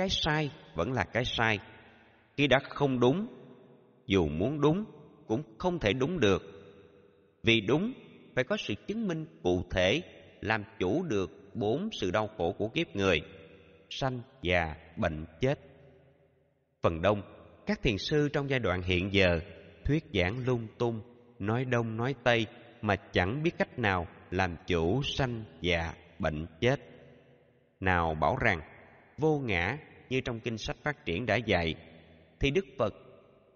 cái sai vẫn là cái sai khi đã không đúng dù muốn đúng cũng không thể đúng được vì đúng phải có sự chứng minh cụ thể làm chủ được bốn sự đau khổ của kiếp người sanh già bệnh chết phần đông các thiền sư trong giai đoạn hiện giờ thuyết giảng lung tung nói đông nói tây mà chẳng biết cách nào làm chủ sanh già bệnh chết nào bảo rằng vô ngã như trong kinh sách phát triển đã dạy thì đức phật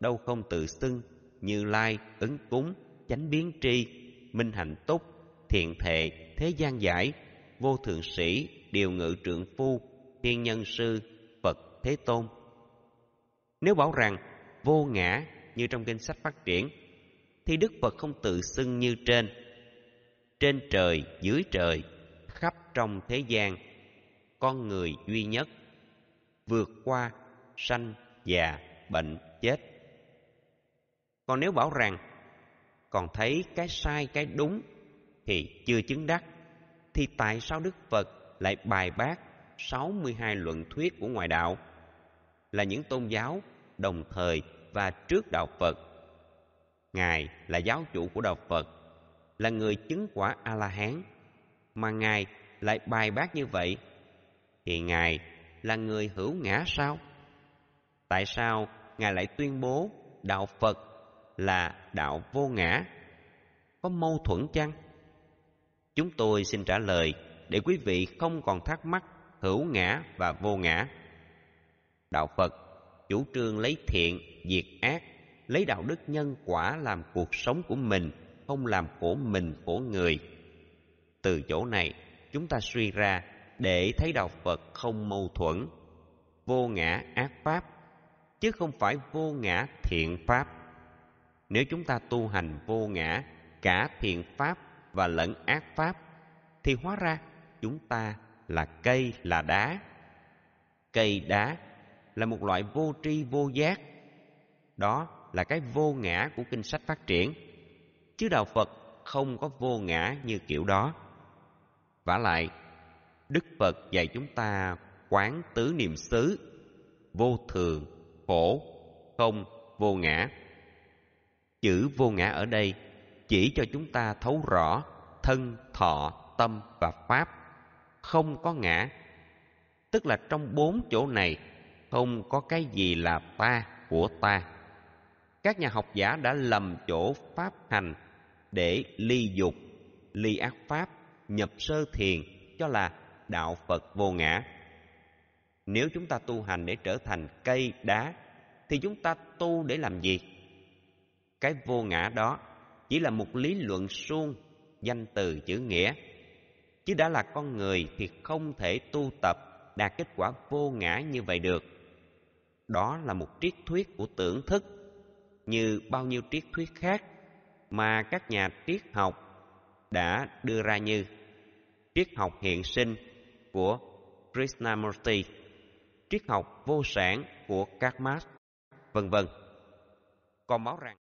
đâu không tự xưng như lai ứng cúng chánh biến tri minh hạnh túc thiện thệ thế gian giải vô thượng sĩ điều ngự trượng phu thiên nhân sư phật thế tôn nếu bảo rằng vô ngã như trong kinh sách phát triển thì đức phật không tự xưng như trên trên trời dưới trời khắp trong thế gian con người duy nhất vượt qua sanh già bệnh chết còn nếu bảo rằng còn thấy cái sai cái đúng thì chưa chứng đắc thì tại sao đức phật lại bài bác 62 luận thuyết của ngoại đạo là những tôn giáo đồng thời và trước đạo Phật. Ngài là giáo chủ của đạo Phật, là người chứng quả A La Hán mà ngài lại bài bác như vậy thì ngài là người hữu ngã sao? Tại sao Ngài lại tuyên bố đạo Phật là đạo vô ngã? Có mâu thuẫn chăng? Chúng tôi xin trả lời để quý vị không còn thắc mắc hữu ngã và vô ngã. Đạo Phật chủ trương lấy thiện diệt ác, lấy đạo đức nhân quả làm cuộc sống của mình, không làm của mình của người. Từ chỗ này, chúng ta suy ra để thấy đạo Phật không mâu thuẫn, vô ngã ác pháp, chứ không phải vô ngã thiện pháp. Nếu chúng ta tu hành vô ngã cả thiện pháp và lẫn ác pháp, thì hóa ra chúng ta là cây là đá. Cây đá là một loại vô tri vô giác. Đó là cái vô ngã của kinh sách phát triển. Chứ đạo Phật không có vô ngã như kiểu đó. vả lại, đức phật dạy chúng ta quán tứ niệm xứ vô thường khổ không vô ngã chữ vô ngã ở đây chỉ cho chúng ta thấu rõ thân thọ tâm và pháp không có ngã tức là trong bốn chỗ này không có cái gì là ta của ta các nhà học giả đã lầm chỗ pháp hành để ly dục ly ác pháp nhập sơ thiền cho là đạo phật vô ngã nếu chúng ta tu hành để trở thành cây đá thì chúng ta tu để làm gì cái vô ngã đó chỉ là một lý luận suông danh từ chữ nghĩa chứ đã là con người thì không thể tu tập đạt kết quả vô ngã như vậy được đó là một triết thuyết của tưởng thức như bao nhiêu triết thuyết khác mà các nhà triết học đã đưa ra như triết học hiện sinh của Krishnamurti, triết học vô sản của Karl Marx, vân vân. Còn báo rằng